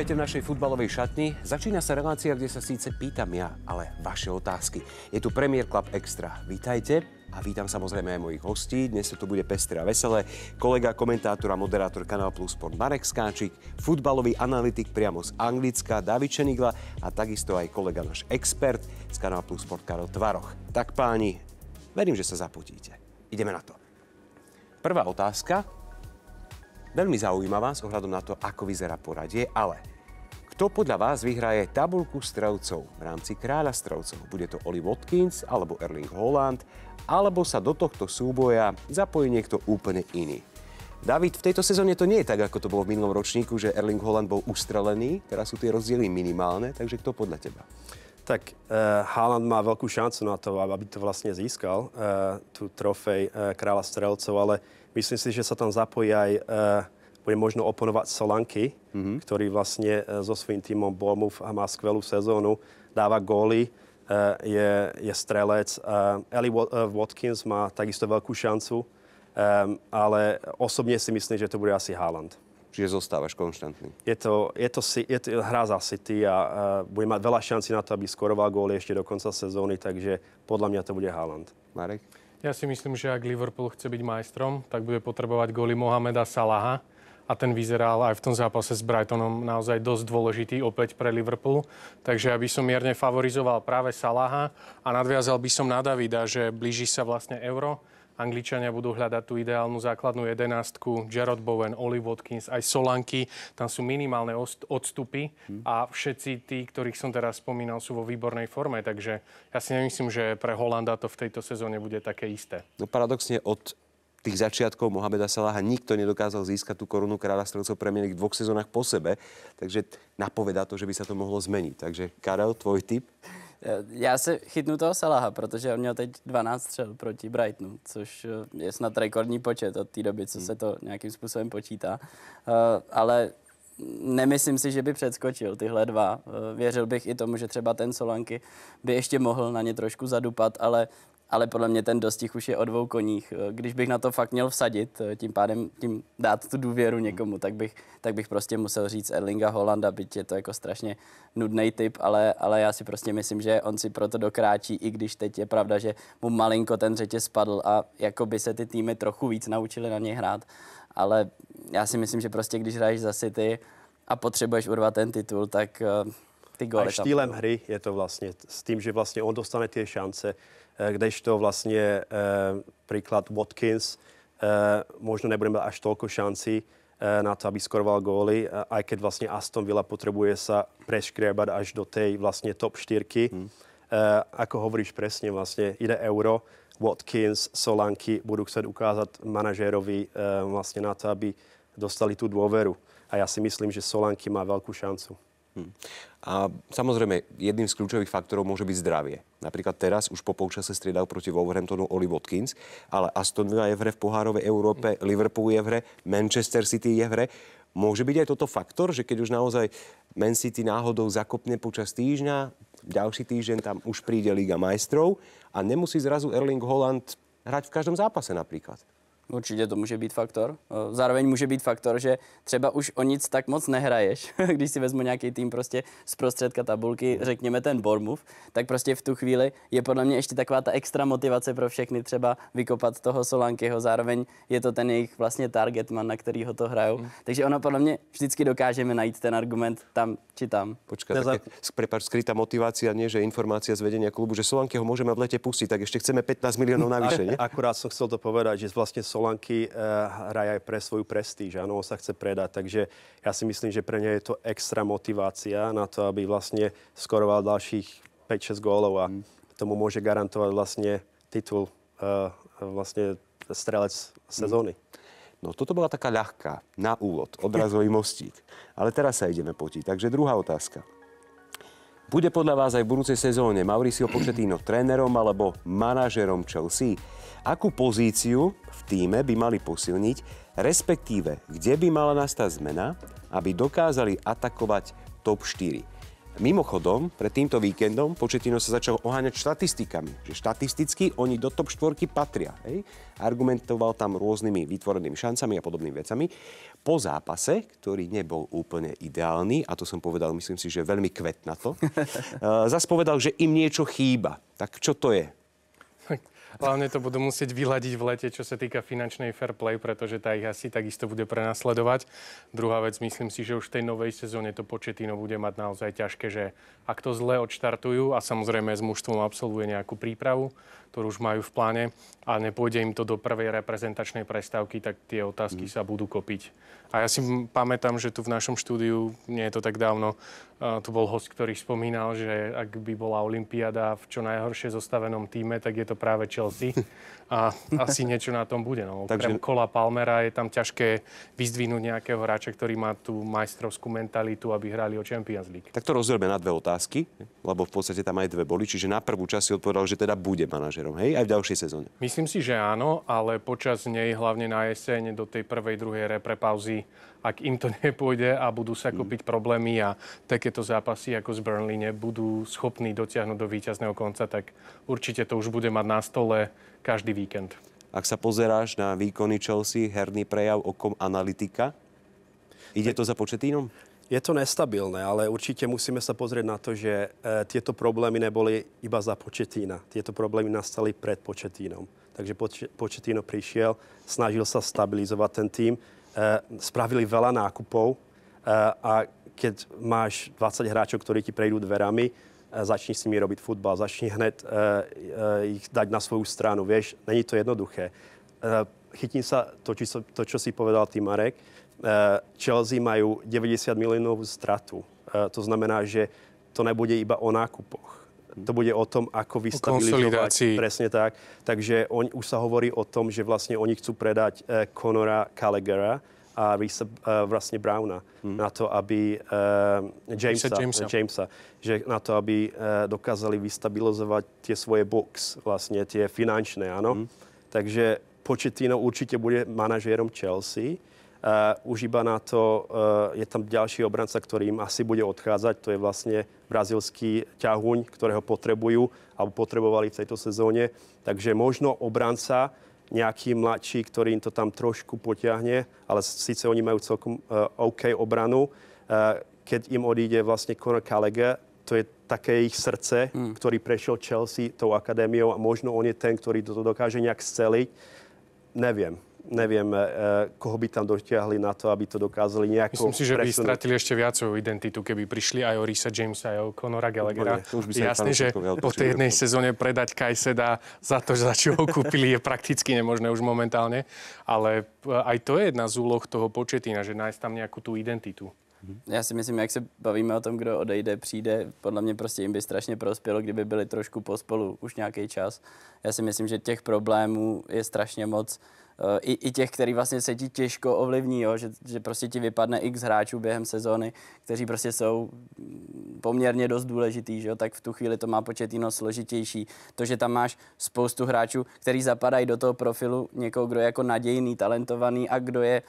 Vítajte v našej futbalovej šatni. Začína sa relácia, kde sa síce pýtam ja, ale vaše otázky. Je tu Premier Club Extra. Vítajte a vítam samozrejme aj mojich hostí. Dnes sa tu bude pestre a veselé. Kolega, komentátor a moderátor Kanál Plus Sport Marek Skáčik, futbalový analytik priamo z Anglicka David Šenigla a takisto aj kolega náš expert z Kanál Plus Sport Karol Tvaroch. Tak páni, verím, že sa zapotíte. Ideme na to. Prvá otázka veľmi zaujímavá s ohľadom na to, ako vyzerá poradie, ale kto podľa vás vyhraje tabulku strelcov v rámci kráľa strelcov? Bude to Oli Watkins alebo Erling Holland? Alebo sa do tohto súboja zapojí niekto úplne iný? David, v tejto sezóne to nie je tak, ako to bolo v minulom ročníku, že Erling Holland bol ustrelený. Teraz sú tie rozdiely minimálne, takže kto podľa teba? Tak uh, Haaland má veľkú šancu na to, aby to vlastne získal, uh, tú trofej uh, kráľa strelcov, ale myslím si, že sa tam zapojí aj uh, bude možno oponovať Solanky, mm-hmm. ktorý vlastne eh, so svojím tímom Bournemouth má skvelú sezónu, dáva góly, eh, je, je strelec. Eh, Eli Watkins má takisto veľkú šancu, ale osobne si myslím, že to bude asi Haaland. Čiže zostávaš konštantný. Je to, je to, je to hra za City a uh, bude mať veľa šanci na to, aby skoroval góly ešte do konca sezóny, takže podľa mňa to bude Haaland. Marek? Ja si myslím, že ak Liverpool chce byť majstrom, tak bude potrebovať góly Mohameda Salaha, a ten vyzeral aj v tom zápase s Brightonom naozaj dosť dôležitý opäť pre Liverpool. Takže aby som mierne favorizoval práve Salaha a nadviazal by som na Davida, že blíži sa vlastne euro. Angličania budú hľadať tú ideálnu základnú jedenástku. Jared Bowen, Oli Watkins, aj Solanky. Tam sú minimálne odstupy a všetci tí, ktorých som teraz spomínal, sú vo výbornej forme. Takže ja si nemyslím, že pre Holanda to v tejto sezóne bude také isté. No paradoxne od tých začiatkov Mohameda Salaha nikto nedokázal získať tú korunu kráľa strelcov Premier v dvoch sezónach po sebe. Takže napovedá to, že by sa to mohlo zmeniť. Takže Karel, tvoj tip? Já se chytnu toho Salaha, protože on měl teď 12 střel proti Brightonu, což eh, je snad rekordní počet od té doby, co hmm. se to nějakým způsobem počítá. Eh, ale nemyslím si, že by předskočil tyhle dva. Eh, věřil bych i tomu, že třeba ten Solanky by ještě mohl na ně trošku zadupat, ale ale podle mě ten dostih už je o dvou koních. Eh, když bych na to fakt měl vsadit, eh, tím pádem tím dát tu důvěru hmm. někomu, tak bych, tak bych prostě musel říct Erlinga Holanda, byť je to jako strašně nudný typ, ale, ale já si prostě myslím, že on si proto dokráčí, i když teď je pravda, že mu malinko ten řetě spadl a jako by se ty týmy trochu víc naučili na něj hrát, ale já si myslím, že prostě když hraješ za City a potřebuješ urvat ten titul, tak eh, Ty góly aj štýlem hry je to vlastne s tým, že vlastne on dostane tie šance, eh, kdežto vlastne e, príklad Watkins e, možno nebude mať až toľko šancí e, na to, aby skoroval góly, aj keď vlastne Aston Villa potrebuje sa preškriabať až do tej vlastne top 4. Hmm. E, ako hovoríš presne, vlastne ide euro, Watkins, Solanky budú chcieť ukázať manažérovi e, vlastne na to, aby dostali tú dôveru. A ja si myslím, že Solanky má veľkú šancu. Hm. A samozrejme, jedným z kľúčových faktorov môže byť zdravie. Napríklad teraz už po polčase striedal proti Wolverhamptonu Oli Watkins, ale Aston Villa je v hre v pohárovej Európe, Liverpool je v hre, Manchester City je v hre. Môže byť aj toto faktor, že keď už naozaj Man City náhodou zakopne počas týždňa, ďalší týždeň tam už príde Liga majstrov a nemusí zrazu Erling Holland hrať v každom zápase napríklad. Určitě to může být faktor. Eh, zároveň může být faktor, že třeba už o nic tak moc nehraješ. Když si vezmu nějaký tým prostě z prostředka tabulky, řekněme ten Bormov, tak prostě v tu chvíli je podle mě ještě taková ta extra motivace pro všechny třeba vykopat toho Solankyho. Zároveň je to ten jejich vlastně targetman, na který ho to hrajou. Mm. Takže ono podle mě vždycky dokážeme najít ten argument tam či tam. Počkaj, na tak prepáč, skrytá motivácia, nie že informácia z vedenia klubu, že Solankyho môžeme v lete pustiť, tak ešte chceme 15 miliónov hmm. navyše, Akurát som chcel to povedať, že vlastne Solanky Solanky eh, hraje aj pre svoju prestíž, áno, on sa chce predať, takže ja si myslím, že pre ňa je to extra motivácia na to, aby vlastne skoroval ďalších 5-6 gólov a mm. tomu môže garantovať vlastne titul eh, vlastne strelec sezóny. Mm. No toto bola taká ľahká, na úvod, odrazový mostík. Ale teraz sa ideme potiť, takže druhá otázka. Bude podľa vás aj v budúcej sezóne Mauricio Pochettino trénerom alebo manažerom Chelsea? Akú pozíciu v týme by mali posilniť, respektíve kde by mala nastať zmena, aby dokázali atakovať top 4? Mimochodom, pred týmto víkendom Početino sa začal oháňať štatistikami, že štatisticky oni do top štvorky patria. Hej? Argumentoval tam rôznymi vytvorenými šancami a podobnými vecami. Po zápase, ktorý nebol úplne ideálny, a to som povedal, myslím si, že veľmi to. Eh, zase povedal, že im niečo chýba. Tak čo to je? Hlavne to budú musieť vyhľadiť v lete, čo sa týka finančnej fair play, pretože tá ich asi takisto bude prenasledovať. Druhá vec, myslím si, že už v tej novej sezóne to Početino bude mať naozaj ťažké, že ak to zle odštartujú a samozrejme s mužstvom absolvuje nejakú prípravu, ktorú už majú v pláne a nepôjde im to do prvej reprezentačnej prestávky, tak tie otázky mm. sa budú kopiť. A ja si pamätám, že tu v našom štúdiu, nie je to tak dávno, tu bol host, ktorý spomínal, že ak by bola Olympiáda v čo najhoršie zostavenom týme, tak je to práve Chelsea. A asi niečo na tom bude. No. Okrem Takže... kola Palmera je tam ťažké vyzdvihnúť nejakého hráča, ktorý má tú majstrovskú mentalitu, aby hrali o Champions League. Tak to rozdielme na dve otázky, lebo v podstate tam aj dve boli. Čiže na prvú časť si odpovedal, že teda bude manažerom, hej? Aj v ďalšej sezóne. Myslím si, že áno, ale počas nej, hlavne na jeseň, do tej prvej, druhej repre pauzy ak im to nepôjde a budú sa mhm. kopiť problémy a takéto zápasy ako z Burnley nebudú schopní dotiahnuť do víťazného konca, tak určite to už bude mať na stole každý víkend. Ak sa pozeráš na výkony Chelsea, herný prejav okom analytika, ide to za početínom? Je to nestabilné, ale určite musíme sa pozrieť na to, že e, tieto problémy neboli iba za početína. Tieto problémy nastali pred početínom. Takže poč- početino prišiel, snažil sa stabilizovať ten tým Eh, spravili veľa nákupov eh, a keď máš 20 hráčov, ktorí ti prejdú dverami, eh, začni s nimi robiť futbal, začni hned ich dať na svoju stranu, vieš, není to jednoduché. Chytím sa to, či so, to čo si povedal ty, Marek. Chelsea majú 90 miliónov stratu. To znamená, že to nebude iba o nákupoch to bude o tom, ako vystabilizovať. Presne tak. Takže on, už sa hovorí o tom, že vlastne oni chcú predať uh, Conora Callaghera a Reesa, uh, eh, vlastne Browna hmm. na to, aby uh, Jamesa, Jamesa. Jamesa, že na to, aby uh, dokázali vystabilizovať tie svoje box, vlastne tie finančné, áno. Hmm. Takže početino určite bude manažérom Chelsea Uh, už iba na to uh, je tam ďalší obranca, ktorý im asi bude odchádzať. To je vlastne brazilský ťahuň, ktorého potrebujú alebo potrebovali v tejto sezóne. Takže možno obranca nejaký mladší, ktorý im to tam trošku potiahne, ale síce oni majú celkom uh, OK obranu. Uh, keď im odíde vlastne Conor Callagher, to je také ich srdce, hmm. ktorý prešiel Chelsea tou akadémiou a možno on je ten, ktorý to dokáže nejak sceliť. Neviem neviem, e, koho by tam dotiahli na to, aby to dokázali nejako... Myslím si, že presunúť. by stratili ešte viac svoju identitu, keby prišli aj o Risa Jamesa, aj o Conora no, Gallaghera. No, že po tej jednej sezóne predať Kajseda za to, za čo ho kúpili, je prakticky nemožné už momentálne. Ale e, aj to je jedna z úloh toho početina, že nájsť tam nejakú tú identitu. Mhm. Já si myslím, jak se bavíme o tom, kdo odejde, přijde, podle mě prostě jim by strašně prospělo, kdyby byli trošku pospolu už nějaký čas. Já si myslím, že těch problémů je strašně moc Eh, i, i těch, který vlastně se ti těžko ovlivní, jo? Že, že prostě ti vypadne x hráčů během sezóny, kteří prostě jsou poměrně dost důležitý, že jo? tak v tu chvíli to má počet početino složitější. To, že tam máš spoustu hráčů, který zapadají do toho profilu někoho, kdo je jako nadějný, talentovaný a kdo je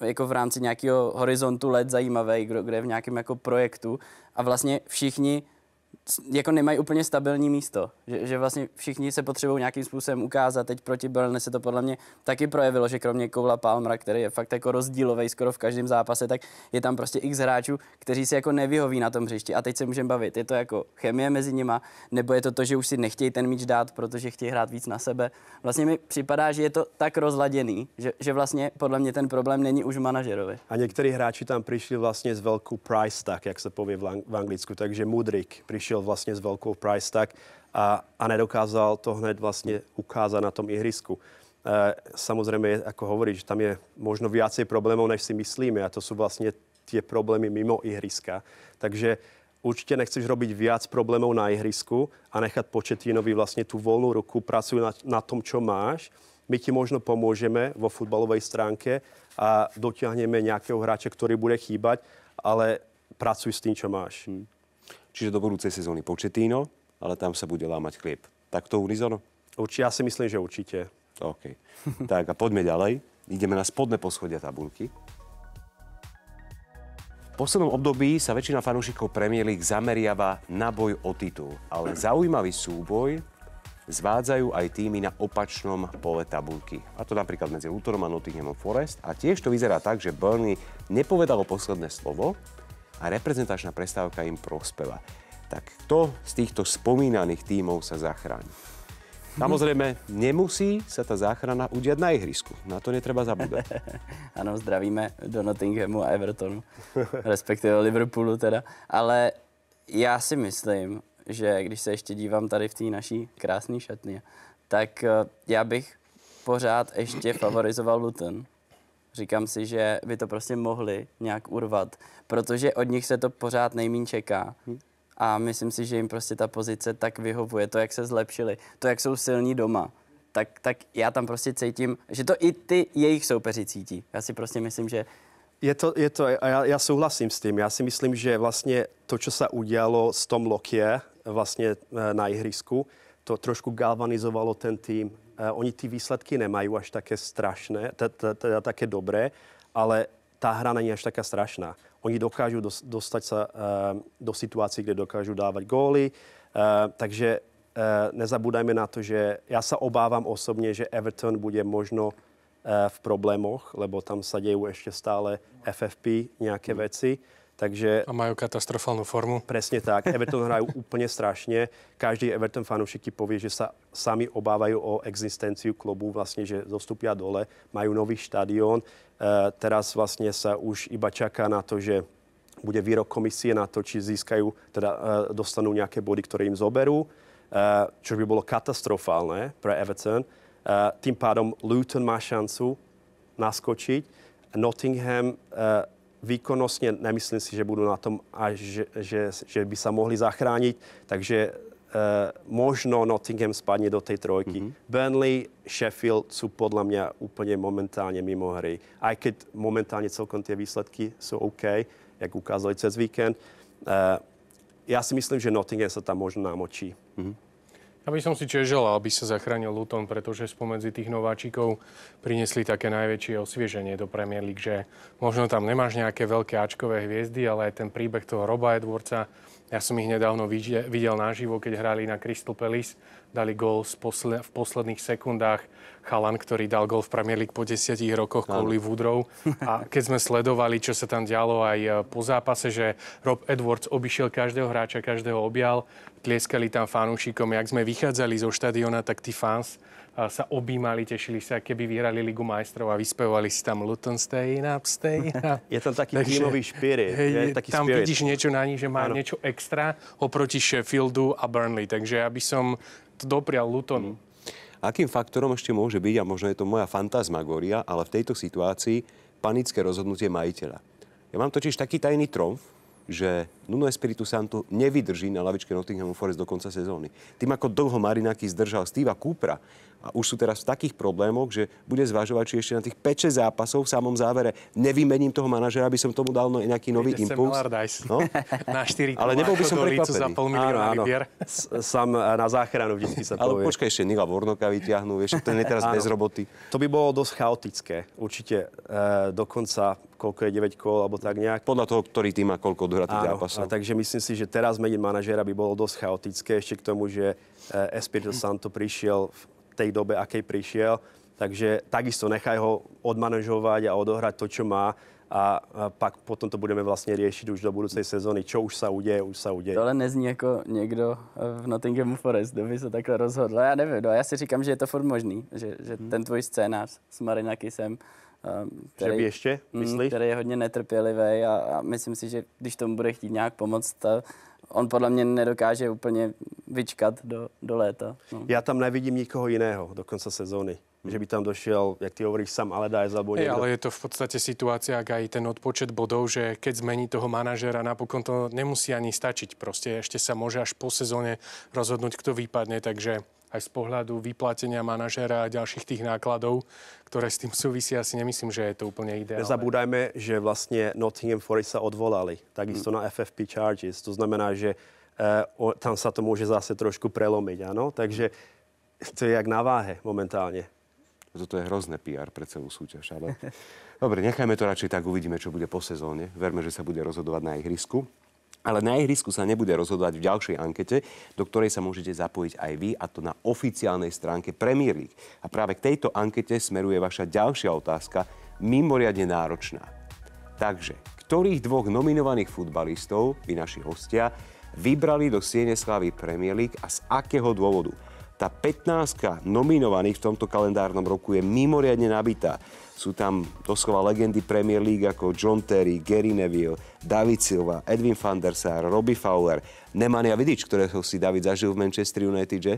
jako v rámci nějakého horizontu let zajímavý, kdo, kdo je v nějakém jako projektu a vlastně všichni jako nemají úplně stabilní místo. Že, že vlastně všichni se potřebují nějakým způsobem ukázat. Teď proti Burnley se to podle mě taky projevilo, že kromě Koula Palmera, který je fakt jako rozdílový skoro v každém zápase, tak je tam prostě x hráčů, kteří si jako nevyhoví na tom hřišti. A teď se můžeme bavit, je to jako chemie mezi nima, nebo je to to, že už si nechtějí ten míč dát, protože chtějí hrát víc na sebe. Vlastně mi připadá, že je to tak rozladěný, že, že vlastně podle mě ten problém není už manažerovi. A někteří hráči tam přišli vlastně z velkou price tak, jak se pově v, ang- v Anglicku, takže Mudrik prišiel vlastne s veľkou price tag a, a nedokázal to hned vlastne ukázať na tom ihrisku. E, samozrejme, ako hovoríš, tam je možno viacej problémov, než si myslíme a to sú vlastne tie problémy mimo ihriska. Takže určite nechceš robiť viac problémov na ihrisku a nechať Početínovi vlastne tú voľnú ruku, pracuj na, na tom, čo máš. My ti možno pomôžeme vo futbalovej stránke a dotiahneme nejakého hráča, ktorý bude chýbať, ale pracuj s tým, čo máš. Hmm. Čiže do budúcej sezóny Početíno, ale tam sa bude lámať chlieb. Tak to unizono? Ja si myslím, že určite. OK. tak a poďme ďalej. Ideme na spodné poschodia tabulky. V poslednom období sa väčšina fanúšikov Premier League zameriava na boj o titul, ale zaujímavý súboj zvádzajú aj týmy na opačnom pole tabulky. A to napríklad medzi Lutorom a Nottinghamom Forest. A tiež to vyzerá tak, že Burnley nepovedalo posledné slovo a reprezentačná prestávka im prospela. Tak kto z týchto spomínaných tímov sa zachráni? Samozrejme, nemusí sa tá záchrana udiať na ihrisku. Na to netreba zabúdať. ano, zdravíme do Nottinghamu a Evertonu, respektive Liverpoolu teda. Ale já si myslím, že když se ještě dívám tady v té naší krásné šatně, tak eh, já bych pořád ještě favorizoval Luton Říkám si, že by to prostě mohli nějak urvat, protože od nich se to pořád nejmín čeká. A myslím si, že jim prostě ta pozice tak vyhovuje, to, jak se zlepšili, to, jak jsou silní doma. Tak, tak já tam prostě cítím, že to i ty jejich soupeři cítí. Já si prostě myslím, že je to, je to, já, já souhlasím s tím. Já si myslím, že vlastně to, co se udělalo s Tom Lokie vlastně eh, na ihrisku, to trošku galvanizovalo ten tým, Eh, oni ty výsledky nemajú až také strašné, teda také dobré, ale tá hra není až taká strašná. Oni dokážu dostať sa eh, do situácií, kde dokážu dávať góly, eh, takže nezabúdajme na to, že ja sa obávam osobne, že Everton bude možno v problémoch, lebo tam sa dejú ešte stále FFP, nejaké mm. veci. Takže, a majú katastrofálnu formu. Presne tak. Everton hrajú úplne strašne. Každý Everton fanúšik povie, že sa sami obávajú o existenciu klubu, vlastne, že zostupia dole, majú nový štadión. E, teraz vlastne sa už iba čaká na to, že bude výrok komisie na to, či získajú, teda e, dostanú nejaké body, ktoré im zoberú, e, čo by bolo katastrofálne pre Everton. E, tým pádom Luton má šancu naskočiť. Nottingham e, výkonnostne nemyslím si, že budú na tom a že, že, že by sa mohli zachrániť. Takže Uh, možno Nottingham spadne do tej trojky. Mm-hmm. Burnley, Sheffield sú podľa mňa úplne momentálne mimo hry. Aj keď momentálne celkom tie výsledky sú OK, jak ukázali cez víkend. Uh, ja si myslím, že Nottingham sa tam možno namočí. Mm-hmm. Aby som si tiež želal, aby sa zachránil Luton, pretože spomedzi tých nováčikov priniesli také najväčšie osvieženie do Premier League, že možno tam nemáš nejaké veľké ačkové hviezdy, ale aj ten príbeh toho Roba Edwardsa, ja som ich nedávno videl naživo, keď hrali na Crystal Palace. Dali gól v posledných sekundách. Chalan, ktorý dal gól v Premier League po desiatich rokoch, kvôli Woodrow. A keď sme sledovali, čo sa tam dialo aj eh, po zápase, že Rob Edwards obišiel každého hráča, každého objal. Tlieskali tam fanúšikom. Jak sme vychádzali zo štadiona, tak tí fans sa objímali, tešili sa, keby vyhrali Ligu majstrov a vyspevovali si tam Luton Stay up, stay up. Je tam taký tímový špirit. Je, je taký tam spirit. vidíš niečo na nich, že má ano. niečo extra oproti Sheffieldu a Burnley. Takže ja by som to doprial Lutonu. Mhm. Akým faktorom ešte môže byť, a možno je to moja fantasmagória, ale v tejto situácii panické rozhodnutie majiteľa. Ja mám totiž taký tajný tromf, že Nuno Espiritu Santo nevydrží na lavičke Nottinghamu Forest do konca sezóny. Tým, ako dlho Marinaki zdržal Steva Kúpra a už sú teraz v takých problémoch, že bude zvažovať, či ešte na tých 5 zápasov v samom závere nevymením toho manažera, aby som tomu dal no, nejaký nový Viete impuls. No? na 4 Ale nebol by som prekvapený. Za pol áno, áno. Sam na záchranu vždy sa Ale povie. počkaj, ešte Nila Vornoka vyťahnú, vieš, ten je teraz áno. bez roboty. To by bolo dosť chaotické, určite. E, dokonca koľko je 9 kôl alebo tak nejak. Podľa toho, ktorý tým má koľko odhratých zápasov. A takže myslím si, že teraz meniť manažéra by bolo dosť chaotické, ešte k tomu, že eh, Espirito mhm. Santo prišiel v tej dobe, akej prišiel. Takže takisto nechaj ho odmanažovať a odohrať to, čo má a pak potom to budeme vlastne riešiť už do budúcej sezóny. Čo už sa uděje, už sa udeje. Tohle nezní ako niekto eh, v Nottinghamu Forest, kto by se takhle rozhodl. Ja neviem, no, já si říkám, že je to furt možný, že, že hmm. ten tvůj scénář s Marinakisem Ehm, který, že by ještě, mm, myslíš? Který je hodně netrpělivý a, a myslím si, že když tomu bude chtít nějak pomoct, to on podle mě nedokáže úplně vyčkat do, do léta. No. Já tam nevidím nikoho jiného do konce sezóny hm. že by tam došiel, jak ty hovoríš, sám ale dá za Hey, ale je to v podstate situácia, ak aj ten odpočet bodov, že keď zmení toho manažera, napokon to nemusí ani stačiť. Proste ešte sa môže až po sezóne rozhodnúť, kto vypadne, takže aj z pohľadu vyplatenia manažera a ďalších tých nákladov, ktoré s tým súvisia, si nemyslím, že je to úplne ideálne. Nezabúdajme, že vlastne Nottingham Forest sa odvolali, takisto mm. na FFP charges. To znamená, že uh, tam sa to môže zase trošku prelomiť, áno? Takže to je jak na váhe momentálne. Toto je hrozné PR pre celú súťaž, ale... Dobre, nechajme to radšej tak, uvidíme, čo bude po sezóne. Verme, že sa bude rozhodovať na ihrisku. Ale na ihrisku sa nebude rozhodovať v ďalšej ankete, do ktorej sa môžete zapojiť aj vy, a to na oficiálnej stránke Premier League. A práve k tejto ankete smeruje vaša ďalšia otázka, mimoriadne náročná. Takže, ktorých dvoch nominovaných futbalistov vy naši hostia vybrali do Sieneslavy Slavy Premier League a z akého dôvodu? Tá 15 nominovaných v tomto kalendárnom roku je mimoriadne nabitá. Sú tam doslova legendy Premier League ako John Terry, Gary Neville, David Silva, Edwin van der Sar, Robbie Fowler, Nemanja Vidič, ktorého si David zažil v Manchester United, že?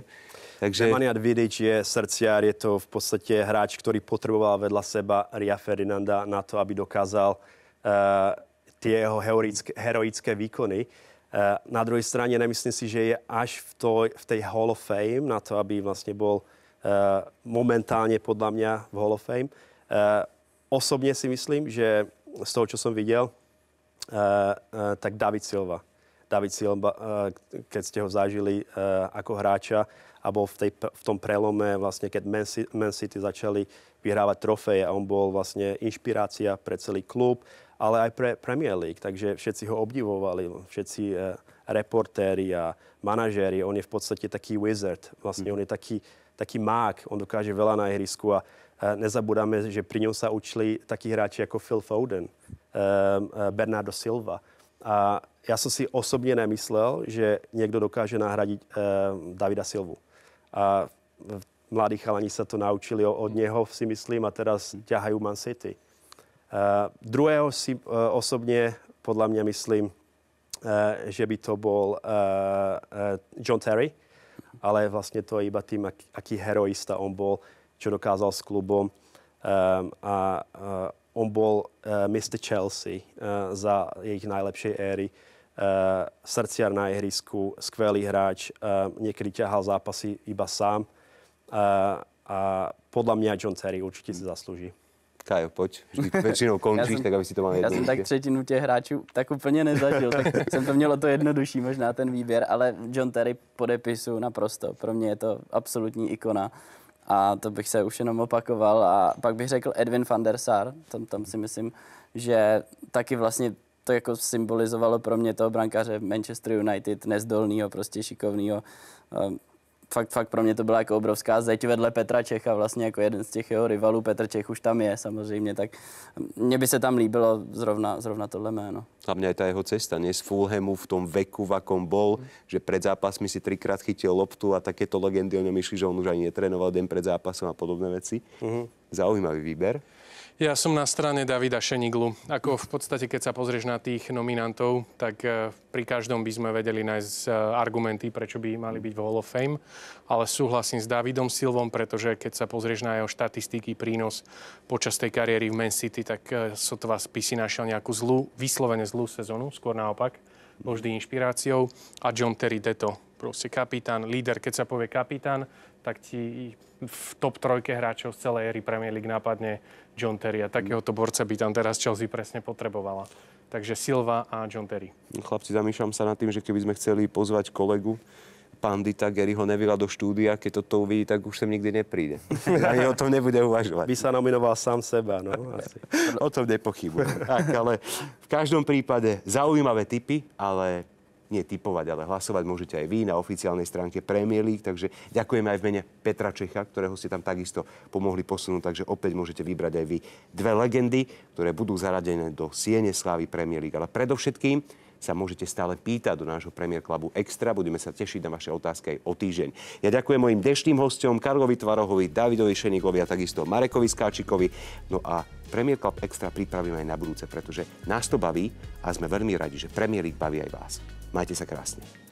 Takže... Nemanja Vidič je srdciar, je to v podstate hráč, ktorý potreboval vedľa seba Ria Ferdinanda na to, aby dokázal uh, tie jeho heroické, heroické výkony. Eh, na druhej strane nemyslím si, že je až v, to, v tej Hall of Fame na to, aby vlastne bol eh, momentálne podľa mňa v Hall of Fame. Eh, osobne si myslím, že z toho, čo som videl, tak David Silva. David Silva, keď ste ho zažili ako hráča a bol v, tej, v tom prelome, vlastne, keď Man City, Man City začali vyhrávať trofeje a on bol vlastne inšpirácia pre celý klub ale aj pre Premier League. Takže všetci ho obdivovali, všetci e, reportéri a manažéri. On je v podstate taký wizard, vlastne mm. on je taký, taký mák, on dokáže veľa na ihrisku a e, nezabudáme, že pri ňom sa učili takí hráči ako Phil Foden, e, Bernardo Silva. A ja som si osobne nemyslel, že niekto dokáže nahradiť Davida Silvu. A mladí chalani sa to naučili od mhm. neho, si myslím, a teraz mhm. ťahajú Man City. Eh, druhého si eh, osobne, podľa mňa myslím, eh, že by to bol John Terry, ale vlastne to je iba tým, aký heroista on bol, čo dokázal s klubom. A on bol Mr. Chelsea za ich najlepšej éry. Uh, srdciar na ihrisku, skvelý hráč, uh, niekedy ťahal zápasy iba sám uh, a podľa mňa John Terry určite si mm. zaslúži. Kajo, poď. vždy většinou končíš, som, tak aby si to mal Já jsem tak třetinu těch hráčů tak úplně nezažil, tak jsem to mělo to jednodušší, možná ten výběr, ale John Terry podepisu naprosto. Pro mě je to absolutní ikona a to bych se už jenom opakoval. A pak bych řekl Edwin van der Sar, tam, tam si myslím, že taky vlastně to jako symbolizovalo pro mě toho brankáře Manchester United, nezdolného, prostě šikovného. Ehm, fakt, fakt pro mě to byla jako obrovská zeď vedle Petra Čecha, vlastně jako jeden z těch jeho rivalů, Petr Čech už tam je samozřejmě, tak mně by se tam líbilo zrovna, zrovna tohle jméno. mě je ta jeho cesta, nie z Fulhamu v tom veku, v akom bol, mm. že před zápasmi si trikrát chytil loptu a takéto legendy o něm myšli, že on už ani netrénoval den před zápasem a podobné věci. Mm. Zaujímavý výber. Ja som na strane Davida Šeniglu. Ako v podstate, keď sa pozrieš na tých nominantov, tak eh, pri každom by sme vedeli nájsť eh, argumenty, prečo by mali byť v Hall of Fame. Ale súhlasím s Davidom Silvom, pretože keď sa pozrieš na jeho štatistiky, prínos počas tej kariéry v Man City, tak eh, sotva by si našiel nejakú zlú, vyslovene zlú sezónu, skôr naopak bol vždy inšpiráciou. A John Terry Deto, proste kapitán, líder, keď sa povie kapitán, tak ti v top trojke hráčov z celej éry Premier League napadne John Terry. A takéhoto borca by tam teraz Chelsea presne potrebovala. Takže Silva a John Terry. Chlapci, zamýšľam sa nad tým, že keby sme chceli pozvať kolegu, pandita Garyho Nevila do štúdia, keď toto uvidí, tak už sem nikdy nepríde. Ani o tom nebude uvažovať. By sa nominoval sám seba, no asi. o tom nepochybujem. tak, ale v každom prípade zaujímavé typy, ale nie typovať, ale hlasovať môžete aj vy na oficiálnej stránke Premier League, takže ďakujeme aj v mene Petra Čecha, ktorého ste tam takisto pomohli posunúť, takže opäť môžete vybrať aj vy dve legendy, ktoré budú zaradené do Siene Slávy Premier League. Ale predovšetkým sa môžete stále pýtať do nášho Premier Clubu Extra. Budeme sa tešiť na vaše otázky aj o týždeň. Ja ďakujem mojim dnešným hostom Karlovi Tvarohovi, Davidovi Šenikovi a takisto Marekovi Skáčikovi. No a Premier Club Extra pripravíme aj na budúce, pretože nás to baví a sme veľmi radi, že Premier League baví aj vás. Majte sa krásne.